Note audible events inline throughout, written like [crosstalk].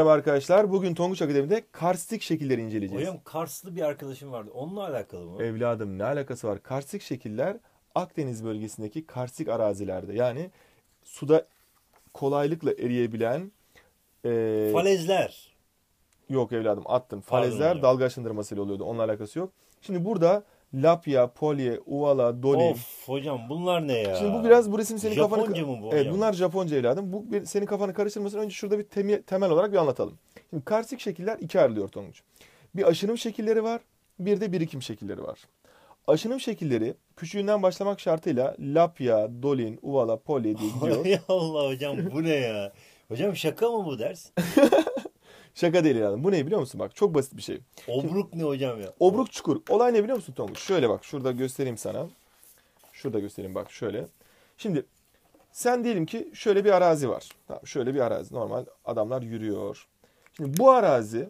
Merhaba arkadaşlar. Bugün Tonguç Akademi'de karstik şekilleri inceleyeceğiz. Hocam karslı bir arkadaşım vardı. Onunla alakalı mı? Evladım ne alakası var? Karstik şekiller Akdeniz bölgesindeki karstik arazilerde. Yani suda kolaylıkla eriyebilen... E... Falezler. Yok evladım attın. Falezler dalga aşındırmasıyla oluyordu. Onunla alakası yok. Şimdi burada Lapya, Polye, Uvala, Doli. Of hocam bunlar ne ya? Şimdi bu biraz bu resim senin Japonca kafanı... Japonca mı bu Evet bunlar Japonca evladım. Bu bir, senin kafanı karıştırmasın. Önce şurada bir temi, temel olarak bir anlatalım. Şimdi karsik şekiller iki ayrılıyor Tonguç. Bir aşınım şekilleri var. Bir de birikim şekilleri var. Aşınım şekilleri küçüğünden başlamak şartıyla Lapya, Dolin, Uvala, Polye diye gidiyor. [laughs] Allah hocam bu ne ya? Hocam şaka mı bu ders? [laughs] Şaka değil yani. Bu ne biliyor musun? Bak çok basit bir şey. Obruk ne hocam ya? Obruk çukur. Olay ne biliyor musun Tonguç? Şöyle bak şurada göstereyim sana. Şurada göstereyim bak şöyle. Şimdi sen diyelim ki şöyle bir arazi var. Tamam, şöyle bir arazi. Normal adamlar yürüyor. Şimdi bu arazi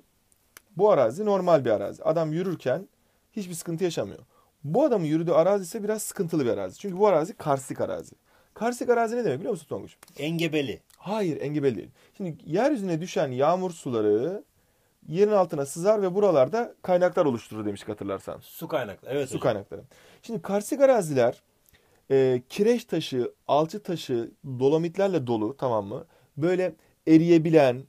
bu arazi normal bir arazi. Adam yürürken hiçbir sıkıntı yaşamıyor. Bu adamın yürüdüğü arazi ise biraz sıkıntılı bir arazi. Çünkü bu arazi karstik arazi. Karstik arazi ne demek biliyor musun Tonguç? Engebeli. Hayır engebeli değil. Şimdi yeryüzüne düşen yağmur suları yerin altına sızar ve buralarda kaynaklar oluşturur demiştik hatırlarsan. Su kaynakları. Evet. Su hocam. kaynakları. Şimdi karstik araziler e, kireç taşı, alçı taşı, dolomitlerle dolu tamam mı? Böyle eriyebilen,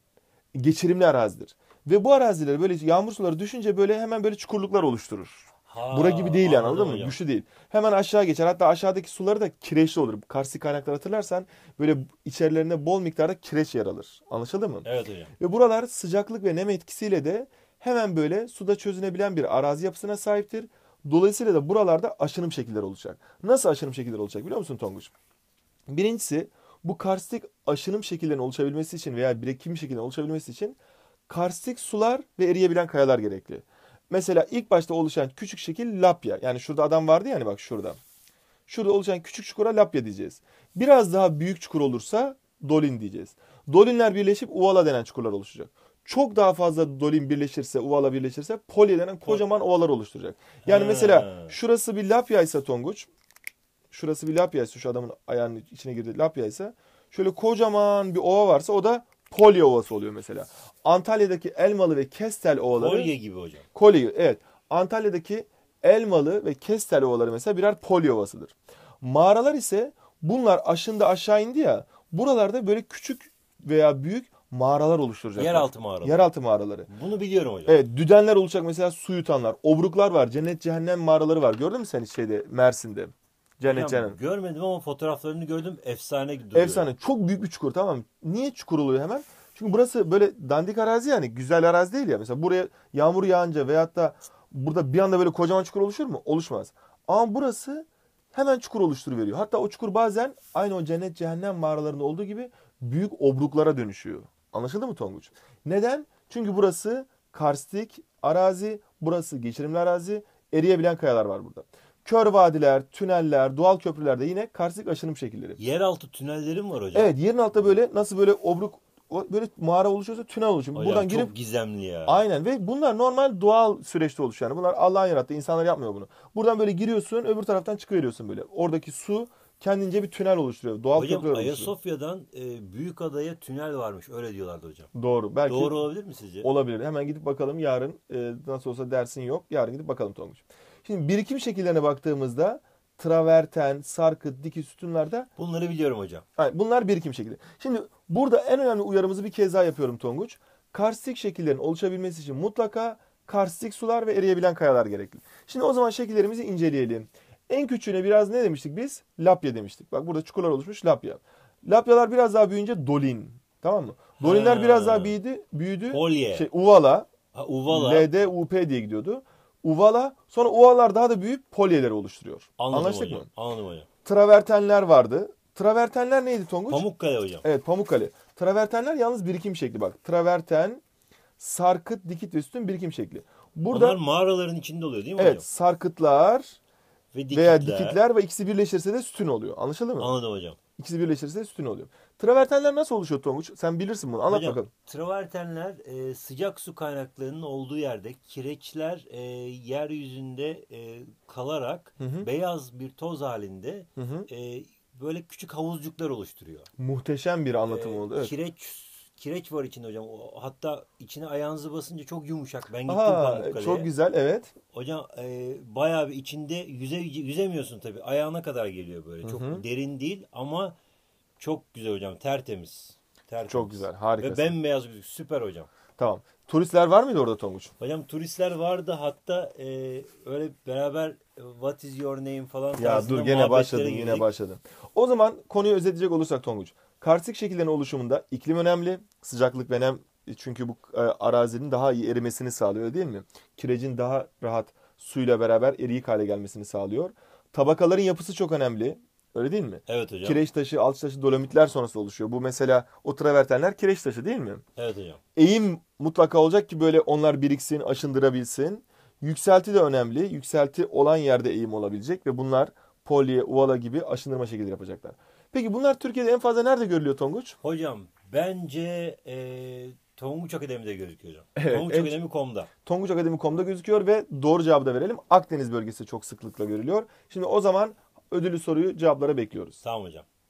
geçirimli arazidir. Ve bu araziler böyle yağmur suları düşünce böyle hemen böyle çukurluklar oluşturur. Bura gibi değil yani anladın mı? Hocam. Güçlü değil. Hemen aşağı geçer. Hatta aşağıdaki suları da kireçli olur. Karstik kaynaklar hatırlarsan böyle içerilerine bol miktarda kireç yer alır. Anlaşıldı mı? Evet hocam. Ve buralar sıcaklık ve nem etkisiyle de hemen böyle suda çözünebilen bir arazi yapısına sahiptir. Dolayısıyla da buralarda aşınım şekilleri olacak. Nasıl aşınım şekilleri olacak biliyor musun Tonguç? Birincisi bu karstik aşınım şekillerinin oluşabilmesi için veya birikim şekillerinin oluşabilmesi için karstik sular ve eriyebilen kayalar gerekli. Mesela ilk başta oluşan küçük şekil lapya. Yani şurada adam vardı ya hani bak şurada. Şurada oluşan küçük çukura lapya diyeceğiz. Biraz daha büyük çukur olursa dolin diyeceğiz. Dolinler birleşip uvala denen çukurlar oluşacak. Çok daha fazla dolin birleşirse, uvala birleşirse polye denen kocaman ovalar oluşturacak. Yani mesela şurası bir lapya ise Tonguç. Şurası bir lapya ise şu adamın ayağının içine girdi lapya ise şöyle kocaman bir ova varsa o da Polya Ovası oluyor mesela. Antalya'daki Elmalı ve Kestel Ovaları. Kolye gibi hocam. Kolye evet. Antalya'daki Elmalı ve Kestel Ovaları mesela birer Polya Ovası'dır. Mağaralar ise bunlar aşında aşağı indi ya. Buralarda böyle küçük veya büyük mağaralar oluşturacak. Yeraltı mağaraları. Yeraltı mağaraları. Bunu biliyorum hocam. Evet düdenler olacak mesela su yutanlar. Obruklar var. Cennet cehennem mağaraları var. Gördün mü sen şeyde Mersin'de? Janet Janet. Görmedim ama fotoğraflarını gördüm. Efsane duruyor. Efsane. Çok büyük bir çukur tamam mı? Niye çukur oluyor hemen? Çünkü burası böyle dandik arazi yani güzel arazi değil ya. Mesela buraya yağmur yağınca veyahut da burada bir anda böyle kocaman çukur oluşur mu? Oluşmaz. Ama burası hemen çukur oluşturuveriyor. Hatta o çukur bazen aynı o cennet cehennem mağaralarında olduğu gibi büyük obruklara dönüşüyor. Anlaşıldı mı Tonguç? Neden? Çünkü burası karstik arazi, burası geçirimli arazi, eriyebilen kayalar var burada. Kör vadiler, tüneller, doğal köprülerde yine karsik aşınım şekilleri. Yeraltı tünellerim var hocam? Evet yerin altında böyle nasıl böyle obruk böyle mağara oluşuyorsa tünel oluşuyor. Hocam Buradan çok girip, gizemli ya. Aynen ve bunlar normal doğal süreçte oluşuyor. Yani bunlar Allah'ın yarattığı insanlar yapmıyor bunu. Buradan böyle giriyorsun öbür taraftan çıkıyorsun böyle. Oradaki su kendince bir tünel oluşturuyor. Doğal hocam, oluşturuyor. Ayasofya'dan e, adaya tünel varmış. Öyle diyorlardı hocam. Doğru. Belki Doğru olabilir mi sizce? Olabilir. Hemen gidip bakalım yarın e, nasıl olsa dersin yok. Yarın gidip bakalım Tonguç. Şimdi birikim şekillerine baktığımızda traverten, sarkıt, dikiz sütunlarda. Bunları biliyorum hocam. Yani bunlar birikim şekli. Şimdi burada en önemli uyarımızı bir kez daha yapıyorum Tonguç. Karstik şekillerin oluşabilmesi için mutlaka karstik sular ve eriyebilen kayalar gerekli. Şimdi o zaman şekillerimizi inceleyelim. En küçüğüne biraz ne demiştik biz? Lapya demiştik. Bak burada çukurlar oluşmuş lapya. Lapyalar biraz daha büyüyünce dolin. Tamam mı? Dolinler ha. biraz daha büyüdü. büyüdü Şey, uvala. Ha, uvala. LD, UP diye gidiyordu uvala sonra uvalar daha da büyük polyeleri oluşturuyor. Anladım Anlaştık hocam. mı? Anladım hocam. Travertenler vardı. Travertenler neydi Tonguç? Pamukkale hocam. Evet Pamukkale. Travertenler yalnız birikim şekli bak. Traverten, sarkıt, dikit ve üstün birikim şekli. Burada Onlar mağaraların içinde oluyor değil mi evet, hocam? Evet sarkıtlar ve dikitler. veya dikitler ve ikisi birleşirse de sütün oluyor. Anlaşıldı mı? Anladım hocam. İkisi birleşirse sütün oluyor. Travertenler nasıl oluşuyor Tonguç? Sen bilirsin bunu. Anlat Hocam, bakalım. Travertenler e, sıcak su kaynaklarının olduğu yerde kireçler e, yeryüzünde e, kalarak hı hı. beyaz bir toz halinde hı hı. E, böyle küçük havuzcuklar oluşturuyor. Muhteşem bir anlatım e, oldu. Evet. Kireç kireç var içinde hocam. Hatta içine ayağınızı basınca çok yumuşak. Ben gittim Aha, Pamukkale'ye. Çok güzel evet. Hocam e, bayağı bir içinde yüze, yüzemiyorsun tabii. Ayağına kadar geliyor böyle. Çok Hı-hı. derin değil ama çok güzel hocam. Tertemiz. Tertemiz. Çok güzel harika. Ve bembeyaz gözük. Süper hocam. Tamam. Turistler var mıydı orada Tonguç? Hocam turistler vardı hatta e, öyle beraber e, what is your name falan Ya dur gene başladın girdik. yine başladın. O zaman konuyu özetleyecek olursak Tonguç. Karstik şekillerin oluşumunda iklim önemli. Sıcaklık ve nem e, çünkü bu e, arazinin daha iyi erimesini sağlıyor değil mi? Kirecin daha rahat suyla beraber eriyik hale gelmesini sağlıyor. Tabakaların yapısı çok önemli. Öyle değil mi? Evet hocam. Kireç taşı, alç taşı, dolomitler sonrası oluşuyor. Bu mesela o travertenler kireç taşı değil mi? Evet hocam. Eğim mutlaka olacak ki böyle onlar biriksin, aşındırabilsin. Yükselti de önemli. Yükselti olan yerde eğim olabilecek ve bunlar polye, uvala gibi aşındırma şekilleri yapacaklar. Peki bunlar Türkiye'de en fazla nerede görülüyor Tonguç? Hocam bence e, Tonguç Akademi'de gözüküyor hocam. Evet, Tonguç evet. Akademi.com'da. Tonguç Akademi.com'da gözüküyor ve doğru cevabı da verelim. Akdeniz bölgesi çok sıklıkla görülüyor. Şimdi o zaman ödülü soruyu cevaplara bekliyoruz. Tamam hocam.